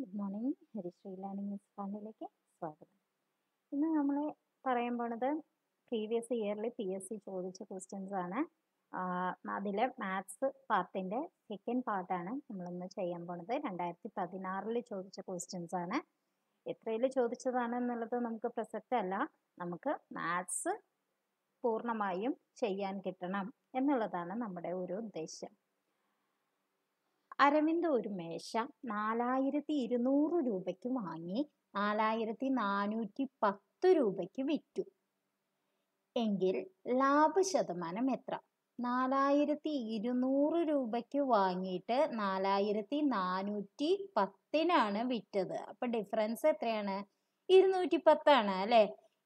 good morning Harishree learning ഇൻസ്റ്റാളിലേക്ക് സ്വാഗതം ഇന്ന് നമ്മൾ പറയാൻ പോണത് പ്രീവിയസ് ഇയറിൽ പി എസ് സി ചോദിച്ച ക്വസ്റ്റ്യൻസ് ആണ് അതിലെ മാത്സ് പാർട്ടിൻ്റെ സെക്കൻഡ് പാർട്ടാണ് നമ്മളിന്ന് ചെയ്യാൻ പോണത് രണ്ടായിരത്തി പതിനാറിൽ ചോദിച്ച ക്വസ്റ്റ്യൻസ് ആണ് എത്രയിൽ ചോദിച്ചതാണ് എന്നുള്ളത് നമുക്ക് പ്രസക്റ്റ് അല്ല നമുക്ക് മാത്സ് പൂർണ്ണമായും ചെയ്യാൻ കിട്ടണം എന്നുള്ളതാണ് നമ്മുടെ ഒരു ഉദ്ദേശം അരവിന്ദ് ഒരു മേശ നാലായിരത്തി ഇരുന്നൂറ് രൂപയ്ക്ക് വാങ്ങി നാലായിരത്തി നാനൂറ്റി പത്ത് രൂപയ്ക്ക് വിറ്റു എങ്കിൽ ലാഭ ശതമാനം എത്ര നാലായിരത്തി ഇരുന്നൂറ് രൂപയ്ക്ക് വാങ്ങിയിട്ട് നാലായിരത്തി നാനൂറ്റി പത്തിനാണ് വിറ്റത് അപ്പൊ ഡിഫറൻസ് എത്രയാണ് ഇരുന്നൂറ്റി പത്താണ് അല്ലെ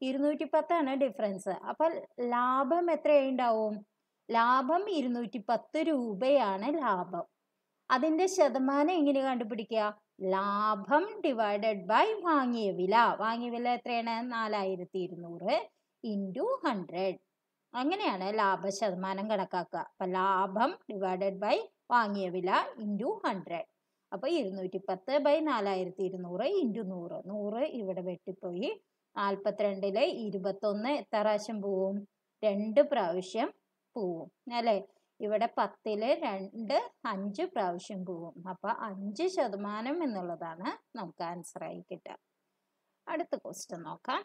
ഇരുന്നൂറ്റി പത്താണ് ഡിഫറൻസ് അപ്പൊ ലാഭം എത്രയുണ്ടാവും ലാഭം ഇരുന്നൂറ്റി പത്ത് രൂപയാണ് ലാഭം അതിൻ്റെ ശതമാനം എങ്ങനെ കണ്ടുപിടിക്കുക ലാഭം ഡിവൈഡഡ് ബൈ വാങ്ങിയ വില വാങ്ങിയ വില എത്രയാണ് നാലായിരത്തി ഇരുന്നൂറ് ഇൻറ്റു ഹൺഡ്രഡ് അങ്ങനെയാണ് ലാഭ ശതമാനം കണക്കാക്കുക അപ്പൊ ലാഭം ഡിവൈഡഡ് ബൈ വാങ്ങിയ വില ഇൻറ്റു ഹൺഡ്രഡ് അപ്പൊ ഇരുന്നൂറ്റി പത്ത് ബൈ നാലായിരത്തി ഇരുന്നൂറ് ഇൻറ്റു നൂറ് നൂറ് ഇവിടെ വെട്ടിപ്പോയി നാൽപ്പത്തിരണ്ടിലെ ഇരുപത്തൊന്ന് എത്ര പ്രാവശ്യം പോവും രണ്ട് പ്രാവശ്യം പോവും അല്ലേ ഇവിടെ പത്തിൽ രണ്ട് അഞ്ച് പ്രാവശ്യം പോവും അപ്പോൾ അഞ്ച് ശതമാനം എന്നുള്ളതാണ് നമുക്ക് ആൻസറായി കിട്ടുക അടുത്ത ക്വസ്റ്റൻ നോക്കാം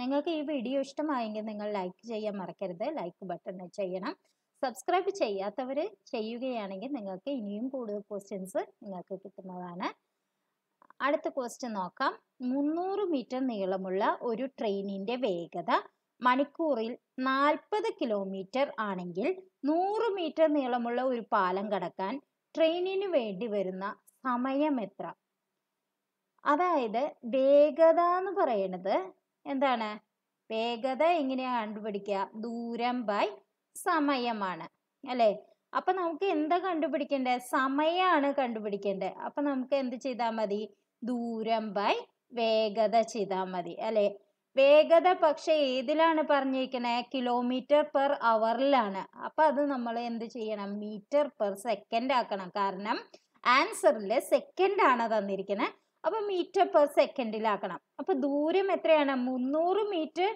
നിങ്ങൾക്ക് ഈ വീഡിയോ ഇഷ്ടമായെങ്കിൽ നിങ്ങൾ ലൈക്ക് ചെയ്യാൻ മറക്കരുത് ലൈക്ക് ബട്ടൺ ചെയ്യണം സബ്സ്ക്രൈബ് ചെയ്യാത്തവർ ചെയ്യുകയാണെങ്കിൽ നിങ്ങൾക്ക് ഇനിയും കൂടുതൽ ക്വസ്റ്റ്യൻസ് നിങ്ങൾക്ക് കിട്ടുന്നതാണ് അടുത്ത ക്വസ്റ്റ്യൻ നോക്കാം മുന്നൂറ് മീറ്റർ നീളമുള്ള ഒരു ട്രെയിനിൻ്റെ വേഗത മണിക്കൂറിൽ നാൽപ്പത് കിലോമീറ്റർ ആണെങ്കിൽ നൂറ് മീറ്റർ നീളമുള്ള ഒരു പാലം കടക്കാൻ ട്രെയിനിന് വേണ്ടി വരുന്ന സമയം എത്ര അതായത് വേഗത എന്ന് പറയുന്നത് എന്താണ് വേഗത എങ്ങനെയാണ് കണ്ടുപിടിക്കുക ദൂരം ബൈ സമയമാണ് അല്ലേ അപ്പൊ നമുക്ക് എന്താ കണ്ടുപിടിക്കേണ്ടത് സമയമാണ് കണ്ടുപിടിക്കേണ്ടത് അപ്പൊ നമുക്ക് എന്ത് ചെയ്താൽ മതി ദൂരം ബൈ വേഗത ചെയ്താൽ മതി അല്ലേ വേഗത പക്ഷെ ഏതിലാണ് പറഞ്ഞിരിക്കണേ കിലോമീറ്റർ പെർ അവറിലാണ് അപ്പൊ അത് നമ്മൾ എന്ത് ചെയ്യണം മീറ്റർ പെർ സെക്കൻഡ് ആക്കണം കാരണം ആൻസറിൽ സെക്കൻഡ് ആണ് തന്നിരിക്കുന്നത് അപ്പൊ മീറ്റർ പെർ സെക്കൻഡിലാക്കണം അപ്പൊ ദൂരം എത്രയാണ് മുന്നൂറ് മീറ്റർ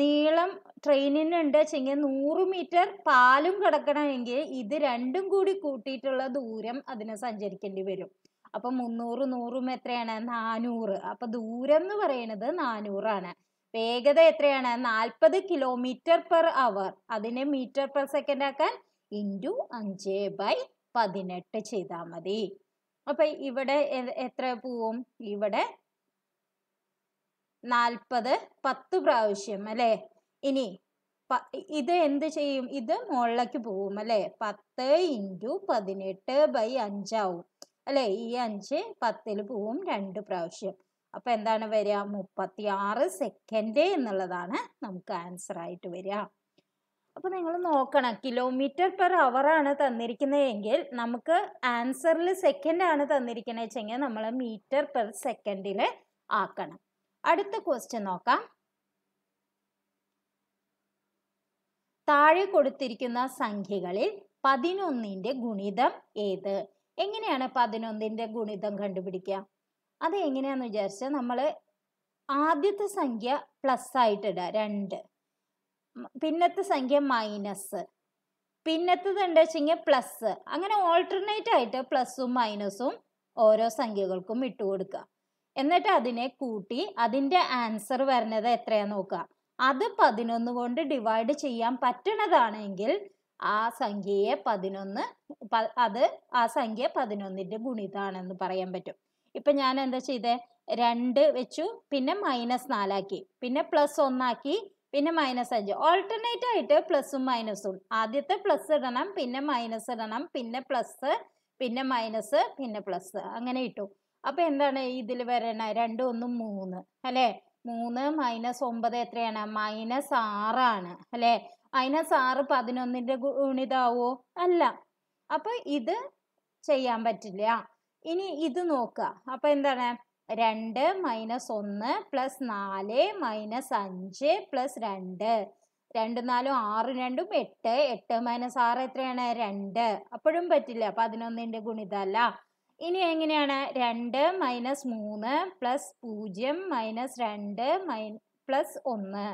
നീളം ട്രെയിനിനുണ്ട് വെച്ചെങ്കിൽ നൂറ് മീറ്റർ പാലും കിടക്കണമെങ്കിൽ ഇത് രണ്ടും കൂടി കൂട്ടിയിട്ടുള്ള ദൂരം അതിന് സഞ്ചരിക്കേണ്ടി വരും അപ്പൊ മുന്നൂറ് നൂറും എത്രയാണ് നാനൂറ് അപ്പൊ ദൂരം എന്ന് പറയുന്നത് നാനൂറാണ് വേഗത എത്രയാണ് നാൽപ്പത് കിലോമീറ്റർ പെർ അവർ അതിനെ മീറ്റർ പെർ സെക്കൻഡ് ആക്കാൻ ഇൻറ്റു അഞ്ച് ബൈ പതിനെട്ട് ചെയ്താൽ മതി അപ്പൊ ഇവിടെ എത്ര പോവും ഇവിടെ നാൽപ്പത് പത്ത് പ്രാവശ്യം അല്ലേ ഇനി ഇത് എന്ത് ചെയ്യും ഇത് മുകളിലേക്ക് പോവും അല്ലേ പത്ത് ഇൻറ്റു പതിനെട്ട് ബൈ അഞ്ചാവും അല്ലെ ഈ അഞ്ച് പത്തിൽ പോവും രണ്ട് പ്രാവശ്യം അപ്പൊ എന്താണ് വരിക മുപ്പത്തി ആറ് സെക്കൻഡ് എന്നുള്ളതാണ് നമുക്ക് ആൻസർ ആയിട്ട് വരിക അപ്പോൾ നിങ്ങൾ നോക്കണം കിലോമീറ്റർ പെർ അവർ ആണ് തന്നിരിക്കുന്നതെങ്കിൽ നമുക്ക് ആൻസറിൽ സെക്കൻഡ് ആണ് തന്നിരിക്കുന്നത് വെച്ചെങ്കിൽ നമ്മൾ മീറ്റർ പെർ സെക്കൻഡിൽ ആക്കണം അടുത്ത ക്വസ്റ്റ്യൻ നോക്കാം താഴെ കൊടുത്തിരിക്കുന്ന സംഖ്യകളിൽ പതിനൊന്നിന്റെ ഗുണിതം ഏത് എങ്ങനെയാണ് പതിനൊന്നിൻ്റെ ഗുണിതം കണ്ടുപിടിക്കുക അത് എങ്ങനെയാന്ന് വിചാരിച്ചാൽ നമ്മൾ ആദ്യത്തെ സംഖ്യ പ്ലസ് ആയിട്ടിടുക രണ്ട് പിന്നത്തെ സംഖ്യ മൈനസ് പിന്നത്തത് എന്താ വെച്ചെങ്കിൽ പ്ലസ് അങ്ങനെ ഓൾട്ടർനേറ്റ് ആയിട്ട് പ്ലസ്സും മൈനസും ഓരോ സംഖ്യകൾക്കും ഇട്ട് കൊടുക്കുക എന്നിട്ട് അതിനെ കൂട്ടി അതിൻ്റെ ആൻസർ വരുന്നത് എത്രയാ നോക്കുക അത് പതിനൊന്ന് കൊണ്ട് ഡിവൈഡ് ചെയ്യാൻ പറ്റണതാണെങ്കിൽ ആ സംഖ്യയെ പതിനൊന്ന് അത് ആ സംഖ്യ പതിനൊന്നിന്റെ ഗുണിതാണെന്ന് പറയാൻ പറ്റും ഇപ്പൊ ഞാൻ എന്താ ചെയ്തേ രണ്ട് വെച്ചു പിന്നെ മൈനസ് നാലാക്കി പിന്നെ പ്ലസ് ഒന്നാക്കി പിന്നെ മൈനസ് അഞ്ച് ഓൾട്ടർനേറ്റ് ആയിട്ട് പ്ലസും മൈനസും ആദ്യത്തെ പ്ലസ് ഇടണം പിന്നെ മൈനസ് ഇടണം പിന്നെ പ്ലസ് പിന്നെ മൈനസ് പിന്നെ പ്ലസ് അങ്ങനെ ഇട്ടു അപ്പോൾ എന്താണ് ഇതിൽ വരണ രണ്ട് ഒന്ന് മൂന്ന് അല്ലേ മൂന്ന് മൈനസ് ഒമ്പത് എത്രയാണ് മൈനസ് ആറാണ് അല്ലേ മൈനസ് ആറ് പതിനൊന്നിന്റെ ഗുണിതാവോ അല്ല അപ്പൊ ഇത് ചെയ്യാൻ പറ്റില്ല ഇനി ഇത് നോക്കുക അപ്പൊ എന്താണ് രണ്ട് മൈനസ് ഒന്ന് പ്ലസ് നാല് മൈനസ് അഞ്ച് പ്ലസ് രണ്ട് രണ്ട് നാലും ആറ് രണ്ടും എട്ട് എട്ട് മൈനസ് ആറ് എത്രയാണ് രണ്ട് അപ്പോഴും പറ്റില്ല പതിനൊന്നിൻ്റെ ഗുണിതമല്ല ഇനി എങ്ങനെയാണ് രണ്ട് മൈനസ് മൂന്ന് പ്ലസ് പൂജ്യം മൈനസ് രണ്ട് മൈ പ്ലസ് ഒന്ന്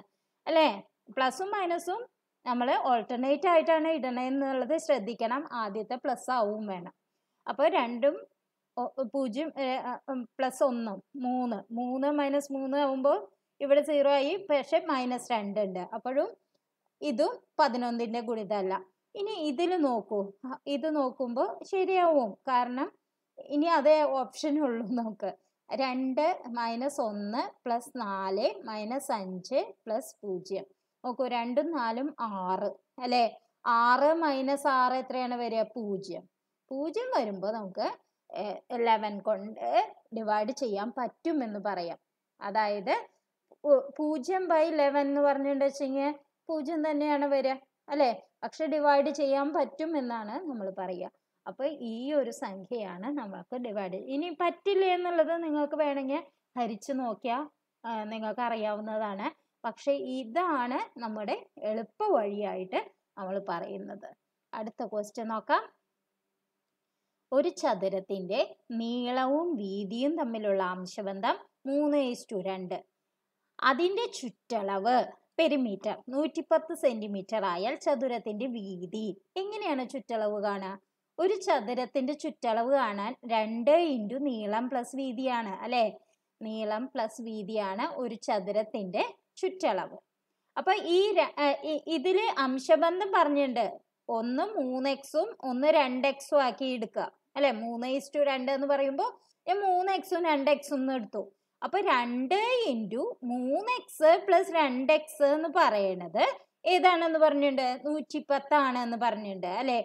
അല്ലേ പ്ലസും മൈനസും നമ്മൾ ഓൾട്ടർനേറ്റ് ആയിട്ടാണ് ഇടണതെന്നുള്ളത് ശ്രദ്ധിക്കണം ആദ്യത്തെ പ്ലസ് ആവും വേണം അപ്പോൾ രണ്ടും പൂജ്യം പ്ലസ് ഒന്നും മൂന്ന് മൂന്ന് മൈനസ് മൂന്ന് ആവുമ്പോൾ ഇവിടെ സീറോ ആയി പക്ഷെ മൈനസ് രണ്ട് ഉണ്ട് അപ്പോഴും ഇതും പതിനൊന്നിൻ്റെ ഗുണിതമല്ല ഇനി ഇതിൽ നോക്കൂ ഇത് നോക്കുമ്പോൾ ശരിയാവും കാരണം ഇനി അതേ ഓപ്ഷനുള്ളൂ നമുക്ക് രണ്ട് മൈനസ് ഒന്ന് പ്ലസ് നാല് മൈനസ് അഞ്ച് പ്ലസ് പൂജ്യം നോക്കൂ രണ്ടും നാലും ആറ് അല്ലേ ആറ് മൈനസ് ആറ് എത്രയാണ് വരിക പൂജ്യം പൂജ്യം വരുമ്പോൾ നമുക്ക് ലെവൻ കൊണ്ട് ഡിവൈഡ് ചെയ്യാൻ പറ്റുമെന്ന് പറയാം അതായത് പൂജ്യം ബൈ ലെവൻ എന്ന് പറഞ്ഞിട്ടുണ്ട് വെച്ചെങ്കിൽ പൂജ്യം തന്നെയാണ് വരിക അല്ലേ പക്ഷെ ഡിവൈഡ് ചെയ്യാൻ പറ്റും എന്നാണ് നമ്മൾ പറയുക അപ്പോൾ ഈ ഒരു സംഖ്യയാണ് നമുക്ക് ഡിവൈഡ് ഇനി പറ്റില്ല എന്നുള്ളത് നിങ്ങൾക്ക് വേണമെങ്കിൽ ഹരിച്ചു നോക്കിയാൽ നിങ്ങൾക്ക് അറിയാവുന്നതാണ് പക്ഷേ ഇതാണ് നമ്മുടെ എളുപ്പ വഴിയായിട്ട് നമ്മൾ പറയുന്നത് അടുത്ത ക്വസ്റ്റ്യൻ നോക്കാം ഒരു ചതുരത്തിന്റെ നീളവും വീതിയും തമ്മിലുള്ള അംശബന്ധം മൂന്ന് ഇസ്റ്റു രണ്ട് അതിന്റെ ചുറ്റളവ് പെരിമീറ്റർ നൂറ്റിപ്പത്ത് സെന്റിമീറ്റർ ആയാൽ ചതുരത്തിന്റെ വീതി എങ്ങനെയാണ് ചുറ്റളവ് കാണുക ഒരു ചതുരത്തിന്റെ ചുറ്റളവ് കാണാൻ രണ്ട് ഇൻറ്റു നീളം പ്ലസ് വീതിയാണ് അല്ലേ നീളം പ്ലസ് വീതിയാണ് ഒരു ചതുരത്തിന്റെ ചുറ്റളവ് അപ്പൊ ഈ ഇതില് അംശബന്ധം പറഞ്ഞിട്ടുണ്ട് ഒന്ന് മൂന്ന് എക്സും ഒന്ന് രണ്ട് എക്സും ആക്കി എടുക്കുക അല്ലെ മൂന്ന് ഈസ് ടു രണ്ട് എന്ന് പറയുമ്പോൾ ഞാൻ മൂന്ന് എക്സും രണ്ട് എക്സും എന്ന് എടുത്തു അപ്പൊ രണ്ട് ഇൻറ്റു മൂന്ന് എക്സ് പ്ലസ് രണ്ട് എക്സ് എന്ന് പറയണത് ഏതാണെന്ന് പറഞ്ഞിട്ടുണ്ട് നൂറ്റിപ്പത്താണ് എന്ന് പറഞ്ഞിട്ടുണ്ട് അല്ലെ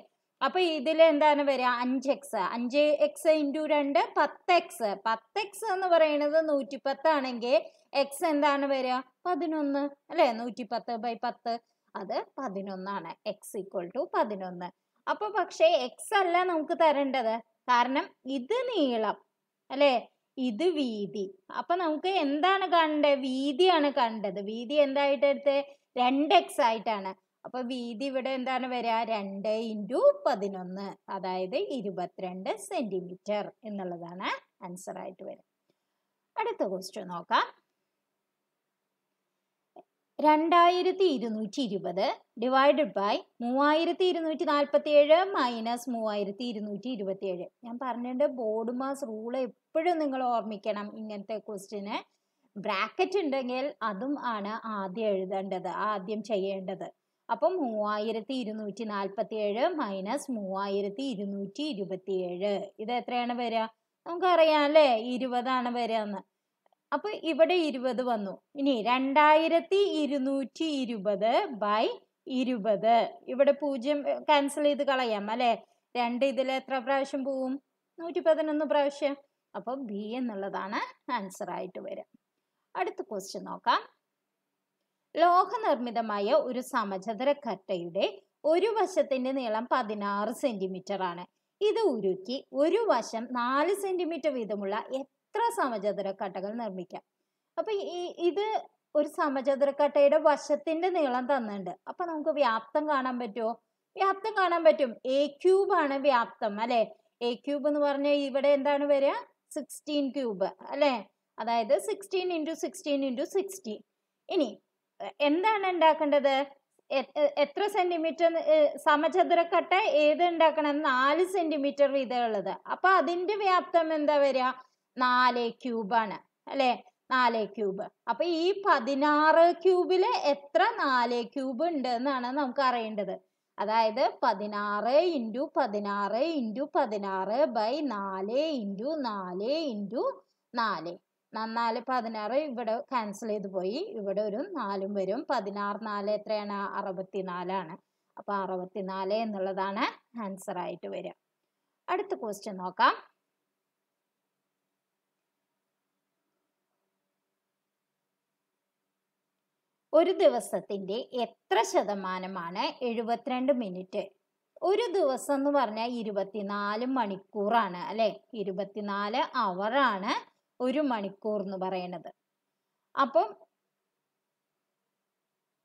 അപ്പോൾ ഇതിൽ എന്താണ് വരിക അഞ്ച് എക്സ് അഞ്ച് എക്സ് ഇൻറ്റു രണ്ട് പത്ത് എക്സ് പത്ത് എക്സ് എന്ന് പറയുന്നത് ആണെങ്കിൽ എക്സ് എന്താണ് വരിക പതിനൊന്ന് അല്ലേ പത്ത് ബൈ പത്ത് അത് പതിനൊന്നാണ് എക്സ് ഈക്വൽ ടു പതിനൊന്ന് അപ്പോൾ പക്ഷേ എക്സ് അല്ല നമുക്ക് തരേണ്ടത് കാരണം ഇത് നീളം അല്ലേ ഇത് വീതി അപ്പൊ നമുക്ക് എന്താണ് കണ്ടത് വീതിയാണ് കണ്ടത് വീതി എന്തായിട്ട് എടുത്ത് രണ്ട് എക്സ് ആയിട്ടാണ് അപ്പൊ വീതി ഇവിടെ എന്താണ് വരിക രണ്ട് ഇൻറ്റു പതിനൊന്ന് അതായത് ഇരുപത്തിരണ്ട് സെന്റിമീറ്റർ എന്നുള്ളതാണ് ആൻസർ ആയിട്ട് വരുന്നത് അടുത്ത ക്വസ്റ്റ്യൻ നോക്കാം രണ്ടായിരത്തി ഇരുന്നൂറ്റി ഇരുപത് ഡിവൈഡഡ് ബൈ മൂവായിരത്തി ഇരുന്നൂറ്റി നാൽപ്പത്തി ഏഴ് മൈനസ് മൂവായിരത്തി ഇരുന്നൂറ്റി ഇരുപത്തി ഏഴ് ഞാൻ പറഞ്ഞിട്ടുണ്ട് ബോർഡ് മാസ് റൂൾ എപ്പോഴും നിങ്ങൾ ഓർമ്മിക്കണം ഇങ്ങനത്തെ ക്വസ്റ്റ്യന് ബ്രാക്കറ്റ് ഉണ്ടെങ്കിൽ അതും ആണ് ആദ്യം എഴുതേണ്ടത് ആദ്യം ചെയ്യേണ്ടത് അപ്പം മൂവായിരത്തി ഇരുന്നൂറ്റി നാൽപ്പത്തി ഏഴ് മൈനസ് മൂവായിരത്തി ഇരുന്നൂറ്റി ഇരുപത്തി ഏഴ് ഇത് എത്രയാണ് വരിക നമുക്കറിയാം അല്ലേ ഇരുപതാണ് വരിക എന്ന് അപ്പൊ ഇവിടെ ഇരുപത് വന്നു ഇനി രണ്ടായിരത്തി ഇരുന്നൂറ്റി ഇരുപത് ബൈ ഇരുപത് ഇവിടെ പൂജ്യം ക്യാൻസൽ ചെയ്ത് കളയാം അല്ലെ രണ്ട് ഇതിൽ എത്ര പ്രാവശ്യം പോവും നൂറ്റി പതിനൊന്ന് പ്രാവശ്യം അപ്പൊ ബി എന്നുള്ളതാണ് ആൻസർ ആയിട്ട് വരിക അടുത്ത ക്വസ്റ്റ്യൻ നോക്കാം ലോഹനിർമ്മിതമായ ഒരു സമചതുര കട്ടയുടെ ഒരു വശത്തിന്റെ നീളം പതിനാറ് സെന്റിമീറ്റർ ആണ് ഇത് ഉരുക്കി ഒരു വശം നാല് സെന്റിമീറ്റർ വീതമുള്ള എത്ര സമചതുര കട്ടകൾ നിർമ്മിക്കാം അപ്പൊ ഈ ഇത് ഒരു സമചതുര കട്ടയുടെ വശത്തിന്റെ നീളം തന്നിട്ടുണ്ട് അപ്പൊ നമുക്ക് വ്യാപ്തം കാണാൻ പറ്റുമോ വ്യാപ്തം കാണാൻ പറ്റും എ ക്യൂബ് ആണ് വ്യാപ്തം അല്ലെ എ ക്യൂബ് എന്ന് പറഞ്ഞാൽ ഇവിടെ എന്താണ് വരിക സിക്സ്റ്റീൻ ക്യൂബ് അല്ലെ അതായത് sixteen into sixteen into sixteen ഇനി എന്താണ് ഉണ്ടാക്കേണ്ടത് എത്ര സെന്റിമീറ്റർ സമചതുരക്കട്ട ഏത് ഉണ്ടാക്കണം നാല് സെന്റിമീറ്റർ വീതമുള്ളത് അപ്പൊ അതിന്റെ വ്യാപ്തം എന്താ വരിക നാല് ക്യൂബാണ് അല്ലെ നാല് ക്യൂബ് അപ്പൊ ഈ പതിനാറ് ക്യൂബില് എത്ര നാല് ക്യൂബ് ഉണ്ട് എന്നാണ് നമുക്ക് അറിയേണ്ടത് അതായത് പതിനാറ് ഇൻറ്റു പതിനാറ് ഇൻറ്റു പതിനാറ് ബൈ നാല് ഇൻറ്റു നാല് ഇൻറ്റു നാല് നാല് പതിനാറ് ഇവിടെ ക്യാൻസൽ ചെയ്ത് പോയി ഇവിടെ ഒരു നാലും വരും പതിനാറ് നാല് എത്രയാണ് അറുപത്തിനാലാണ് അപ്പോൾ അറുപത്തിനാല് എന്നുള്ളതാണ് ആൻസർ ആയിട്ട് വരിക അടുത്ത ക്വസ്റ്റ്യൻ നോക്കാം ഒരു ദിവസത്തിന്റെ എത്ര ശതമാനമാണ് എഴുപത്തിരണ്ട് മിനിറ്റ് ഒരു ദിവസം എന്ന് പറഞ്ഞാൽ ഇരുപത്തിനാല് മണിക്കൂറാണ് അല്ലേ ഇരുപത്തിനാല് അവറാണ് ഒരു മണിക്കൂർ എന്ന് പറയണത് അപ്പം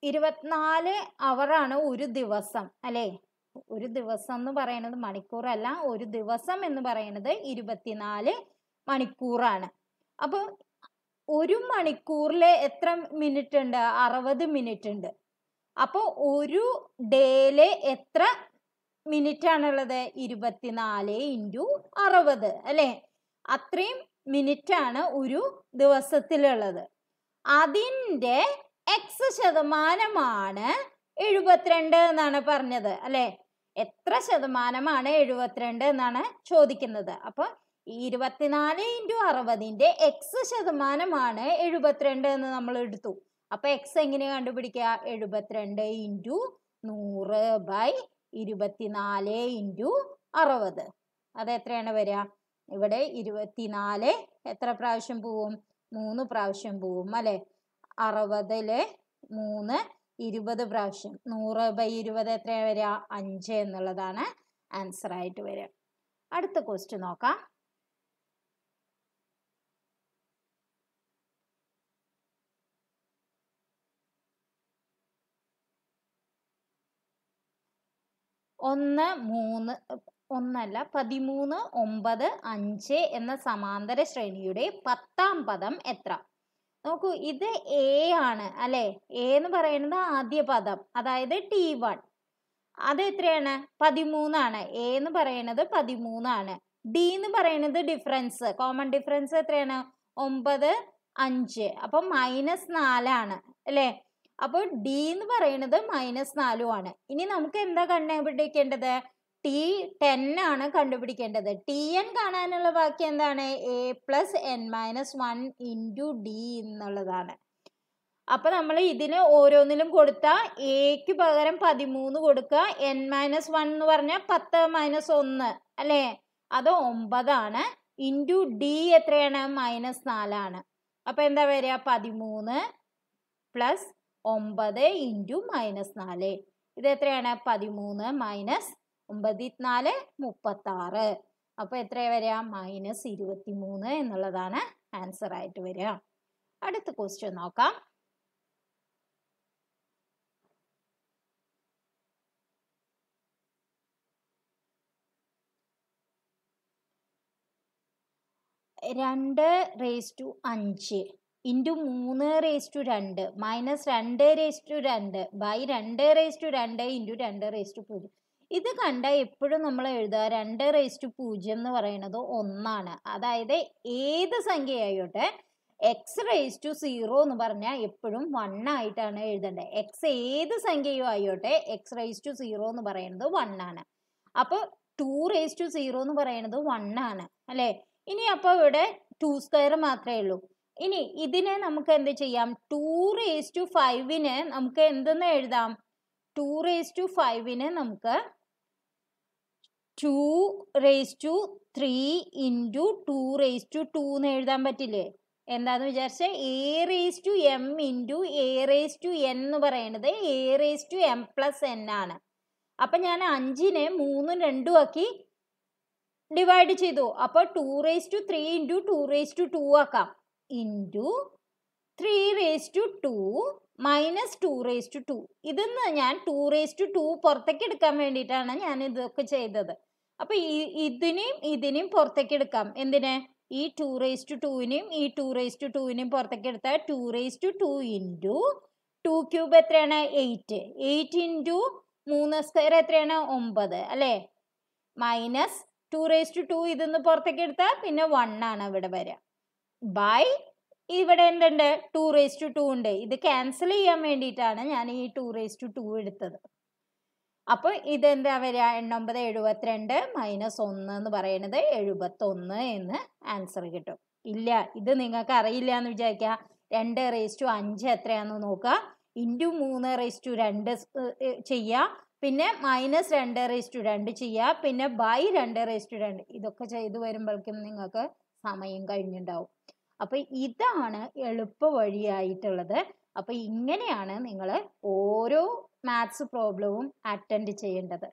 ഇരുപത്തിനാല് അവറാണ് ഒരു ദിവസം അല്ലേ ഒരു ദിവസം എന്ന് പറയുന്നത് മണിക്കൂറല്ല ഒരു ദിവസം എന്ന് പറയുന്നത് ഇരുപത്തിനാല് മണിക്കൂറാണ് അപ്പോൾ ഒരു മണിക്കൂറിൽ എത്ര മിനിറ്റ് ഉണ്ട് അറുപത് മിനിറ്റ് ഉണ്ട് അപ്പോൾ ഒരു ഡേയില് എത്ര മിനിറ്റ് ആണുള്ളത് ഇരുപത്തിനാല് ഇൻറ്റു അറുപത് അല്ലേ അത്രയും മിനിറ്റാണ് ഒരു ദിവസത്തിലുള്ളത് അതിൻ്റെ എക്സ് ശതമാനമാണ് എഴുപത്തിരണ്ട് എന്നാണ് പറഞ്ഞത് അല്ലേ എത്ര ശതമാനമാണ് എഴുപത്തിരണ്ട് എന്നാണ് ചോദിക്കുന്നത് അപ്പോൾ ഇരുപത്തിനാല് ഇൻറ്റു അറുപതിൻ്റെ എക്സ് ശതമാനമാണ് എഴുപത്തിരണ്ട് എന്ന് നമ്മൾ എടുത്തു അപ്പോൾ എക്സ് എങ്ങനെ കണ്ടുപിടിക്കുക എഴുപത്തിരണ്ട് ഇൻറ്റു നൂറ് ബൈ ഇരുപത്തിനാല് ഇൻറ്റു അറുപത് അത് എത്രയാണ് വരിക ഇവിടെ ഇരുപത്തിനാല് എത്ര പ്രാവശ്യം പോവും മൂന്ന് പ്രാവശ്യം പോവും അല്ലെ അറുപതില് മൂന്ന് ഇരുപത് പ്രാവശ്യം നൂറ് ബൈ ഇരുപത് എത്ര വരിക അഞ്ച് എന്നുള്ളതാണ് ആൻസർ ആയിട്ട് വരിക അടുത്ത ക്വസ്റ്റ്യൻ നോക്കാം ഒന്ന് മൂന്ന് ഒന്നല്ല പതിമൂന്ന് ഒമ്പത് അഞ്ച് എന്ന സമാന്തര ശ്രേണിയുടെ പത്താം പദം എത്ര നോക്കൂ ഇത് എ ആണ് അല്ലെ എ എന്ന് പറയുന്നത് ആദ്യ പദം അതായത് ടി വൺ അത് എത്രയാണ് പതിമൂന്നാണ് എ എന്ന് പറയുന്നത് പതിമൂന്നാണ് ഡി എന്ന് പറയുന്നത് ഡിഫറൻസ് കോമൺ ഡിഫറൻസ് എത്രയാണ് ഒമ്പത് അഞ്ച് അപ്പൊ മൈനസ് നാലാണ് അല്ലേ അപ്പോൾ ഡി എന്ന് പറയുന്നത് മൈനസ് നാലുമാണ് ആണ് ഇനി നമുക്ക് എന്താ കണ്ടുപിടിക്കേണ്ടത് ടി ടെൻ ആണ് കണ്ടുപിടിക്കേണ്ടത് ടി എൻ കാണാനുള്ള ബാക്കി എന്താണ് a plus n minus one into d എന്നുള്ളതാണ് അപ്പം നമ്മൾ ഇതിന് ഓരോന്നിലും കൊടുത്താൽ എക്ക് പകരം പതിമൂന്ന് കൊടുക്കുക എൻ മൈനസ് വൺ എന്ന് പറഞ്ഞാൽ പത്ത് മൈനസ് ഒന്ന് അല്ലേ അത് ഒമ്പതാണ് ഇൻറ്റു ഡി എത്രയാണ് മൈനസ് നാലാണ് അപ്പോൾ എന്താ വരിക പതിമൂന്ന് പ്ലസ് ഒമ്പത് ഇൻറ്റു മൈനസ് നാല് ഇത് എത്രയാണ് പതിമൂന്ന് മൈനസ് ഒമ്പത് നാല് മുപ്പത്തി ആറ് അപ്പൊ എത്ര വരിക മൈനസ് ഇരുപത്തി മൂന്ന് എന്നുള്ളതാണ് ആൻസർ ആയിട്ട് വരിക അടുത്ത ക്വസ്റ്റ്യൻ നോക്കാം രണ്ട് റേസ് ടു അഞ്ച് ഇൻറ്റു മൂന്ന് റേസ് ടു രണ്ട് മൈനസ് രണ്ട് റേസ് ടു രണ്ട് ബൈ രണ്ട് റേസ് ടു രണ്ട് ഇൻറ്റു രണ്ട് റേസ് ടു പൂജ്യം ഇത് കണ്ട എപ്പോഴും നമ്മൾ എഴുതുക രണ്ട് ടു പൂജ്യം എന്ന് പറയുന്നത് ഒന്നാണ് അതായത് ഏത് സംഖ്യയായോട്ടെ എക്സ് റേസ് ടു സീറോ എന്ന് പറഞ്ഞാൽ എപ്പോഴും വൺ ആയിട്ടാണ് എഴുതേണ്ടത് എക്സ് ഏത് സംഖ്യയോ ആയിട്ടെ എക്സ് റേസ് ടു സീറോ എന്ന് പറയുന്നത് വൺ ആണ് അപ്പോൾ ടു റേസ് ടു സീറോ എന്ന് പറയുന്നത് വൺ ആണ് അല്ലേ ഇനി അപ്പോൾ ഇവിടെ ടു സ്ക്വയർ മാത്രമേ ഉള്ളൂ ഇനി ഇതിനെ നമുക്ക് എന്ത് ചെയ്യാം ടു റേസ് ടു ഫൈവിന് നമുക്ക് എന്തെന്ന് എഴുതാം ടു റേസ് ടു ഫൈവിന് നമുക്ക് two raise to three into two raise to two എന്ന് എഴുതാൻ പറ്റില്ലേ എന്താന്ന് വിചാരിച്ചാൽ a raise to m into a raise to n എന്ന് പറയുന്നത് a raise to m plus n ആണ് അപ്പം ഞാൻ അഞ്ചിനെ മൂന്നും രണ്ടും ആക്കി ഡിവൈഡ് ചെയ്തു അപ്പോൾ two raise to three into two raise to two ആക്കാം into three raise to two minus two raise to two ഇതെന്ന് ഞാൻ ടു റേസ് ടു ടു പുറത്തേക്ക് എടുക്കാൻ വേണ്ടിയിട്ടാണ് ഞാൻ ഇതൊക്കെ ചെയ്തത് അപ്പോൾ ഈ ഇതിനെയും ഇതിനെയും പുറത്തേക്ക് എടുക്കാം എന്തിനെ ഈ ടു റേസ് ടു ടുവിനെയും ഈ ടു റേസ് ടു ടുവിനെയും പുറത്തേക്ക് എടുത്താൽ two raise to two into two cube എത്രയാണ് എയ്റ്റ് എയ്റ്റ് ഇൻറ്റു മൂന്ന് സ്ക്വയർ എത്രയാണ് ഒമ്പത് അല്ലേ minus two raise to two ഇതിന്ന് പുറത്തേക്ക് എടുത്താൽ പിന്നെ വൺ ആണ് ഇവിടെ വരിക ബൈ ഇവിടെ എന്തുണ്ട് ടു റേസ് ടു ടു ഉണ്ട് ഇത് ക്യാൻസൽ ചെയ്യാൻ വേണ്ടിയിട്ടാണ് ഞാൻ ഈ ടു റേസ് ടു ടു എടുത്തത് അപ്പോൾ ഇതെന്താ വരിക എണ്ണൊമ്പത് എഴുപത്തിരണ്ട് മൈനസ് ഒന്ന് എന്ന് പറയുന്നത് എഴുപത്തൊന്ന് എന്ന് ആൻസർ കിട്ടും ഇല്ല ഇത് നിങ്ങൾക്ക് അറിയില്ല എന്ന് വിചാരിക്കുക രണ്ട് റേസ് ടു അഞ്ച് എത്രയാണെന്ന് നോക്കുക ഇൻറ്റു മൂന്ന് റേസ് ടു രണ്ട് ചെയ്യുക പിന്നെ മൈനസ് രണ്ട് റേസ് ടു രണ്ട് ചെയ്യുക പിന്നെ ബൈ രണ്ട് റേസ് ടു രണ്ട് ഇതൊക്കെ ചെയ്തു വരുമ്പോഴേക്കും നിങ്ങൾക്ക് സമയം കഴിഞ്ഞിട്ടുണ്ടാവും അപ്പോൾ ഇതാണ് എളുപ്പ വഴിയായിട്ടുള്ളത് അപ്പോൾ ഇങ്ങനെയാണ് നിങ്ങൾ ഓരോ മാത്സ് പ്രോബ്ലവും അറ്റൻഡ് ചെയ്യേണ്ടത്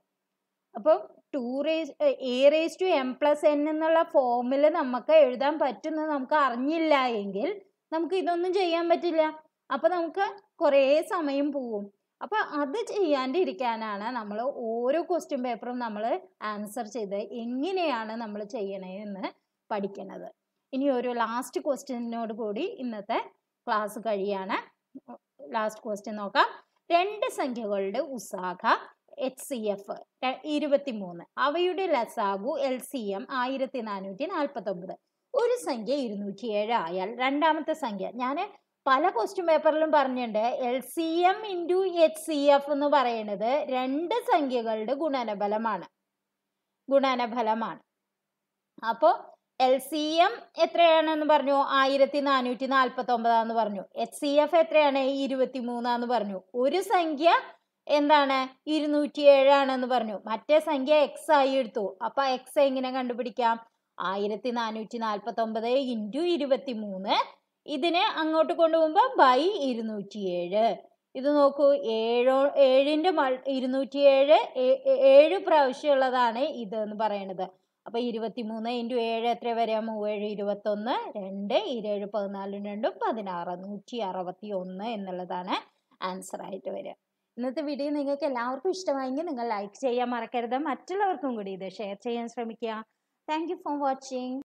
അപ്പൊ two raise a raise to m plus n എന്നുള്ള ഫോമിൽ നമുക്ക് എഴുതാൻ പറ്റുന്നത് നമുക്ക് അറിഞ്ഞില്ല എങ്കിൽ നമുക്ക് ഇതൊന്നും ചെയ്യാൻ പറ്റില്ല അപ്പോൾ നമുക്ക് കുറേ സമയം പോവും അപ്പോൾ അത് ചെയ്യാണ്ടിരിക്കാനാണ് നമ്മൾ ഓരോ ക്വസ്റ്റ്യൻ പേപ്പറും നമ്മൾ ആൻസർ ചെയ്ത് എങ്ങനെയാണ് നമ്മൾ എന്ന് പഠിക്കണത് ഇനി ഒരു ലാസ്റ്റ് ക്വസ്റ്റ്യനോട് കൂടി ഇന്നത്തെ ക്ലാസ് കഴിയാണ് ലാസ്റ്റ് ക്വസ്റ്റ്യൻ നോക്കാം രണ്ട് സംഖ്യകളുടെ ഉസാഖ എച്ച് സി എഫ് ഇരുപത്തി മൂന്ന് അവയുടെ ലസാഗു എൽ സി എം ആയിരത്തി നാനൂറ്റി ഒമ്പത് ഒരു സംഖ്യ ഇരുന്നൂറ്റി ഏഴ് ആയാൽ രണ്ടാമത്തെ സംഖ്യ ഞാൻ പല ക്വസ്റ്റ്യൻ പേപ്പറിലും പറഞ്ഞിട്ടുണ്ട് L C M into H C F എന്ന് പറയുന്നത് രണ്ട് സംഖ്യകളുടെ ഗുണനഫലമാണ് ഗുണനഫലമാണ് അപ്പോൾ എൽ സി എം എത്രയാണെന്ന് പറഞ്ഞു ആയിരത്തി നാനൂറ്റി നാൽപ്പത്തി ഒമ്പതാന്ന് പറഞ്ഞു എച്ച് സി എഫ് എത്രയാണ് ഇരുപത്തി മൂന്നാന്ന് പറഞ്ഞു ഒരു സംഖ്യ എന്താണ് ഇരുന്നൂറ്റി ഏഴാണെന്ന് പറഞ്ഞു മറ്റേ സംഖ്യ എക്സ് ആയി എടുത്തു അപ്പൊ എക്സ് എങ്ങനെ കണ്ടുപിടിക്കാം ആയിരത്തി നാനൂറ്റി നാൽപ്പത്തി ഒമ്പത് ഇൻറ്റു ഇരുപത്തി മൂന്ന് ഇതിനെ അങ്ങോട്ട് കൊണ്ടുപോകുമ്പോൾ ബൈ ഇരുന്നൂറ്റി ഏഴ് ഇത് നോക്കൂ ഏഴോ ഏഴിൻ്റെ മൾ ഇരുന്നൂറ്റി ഏഴ് ഏഴ് പ്രാവശ്യമുള്ളതാണ് ഇതെന്ന് പറയണത് അപ്പൊ ഇരുപത്തി മൂന്ന് ഇൻറ്റു ഏഴ് എത്ര വരാം മൂവേഴ് ഒന്ന് രണ്ട് ഇരുപത് പതിനാലും രണ്ടും പതിനാറ് നൂറ്റി അറുപത്തി ഒന്ന് എന്നുള്ളതാണ് ആൻസർ ആയിട്ട് വരിക ഇന്നത്തെ വീഡിയോ നിങ്ങൾക്ക് എല്ലാവർക്കും ഇഷ്ടമായെങ്കിൽ നിങ്ങൾ ലൈക്ക് ചെയ്യാൻ മറക്കരുത് മറ്റുള്ളവർക്കും കൂടി ഇത് ഷെയർ ചെയ്യാൻ ശ്രമിക്കുക താങ്ക് ഫോർ വാച്ചിങ്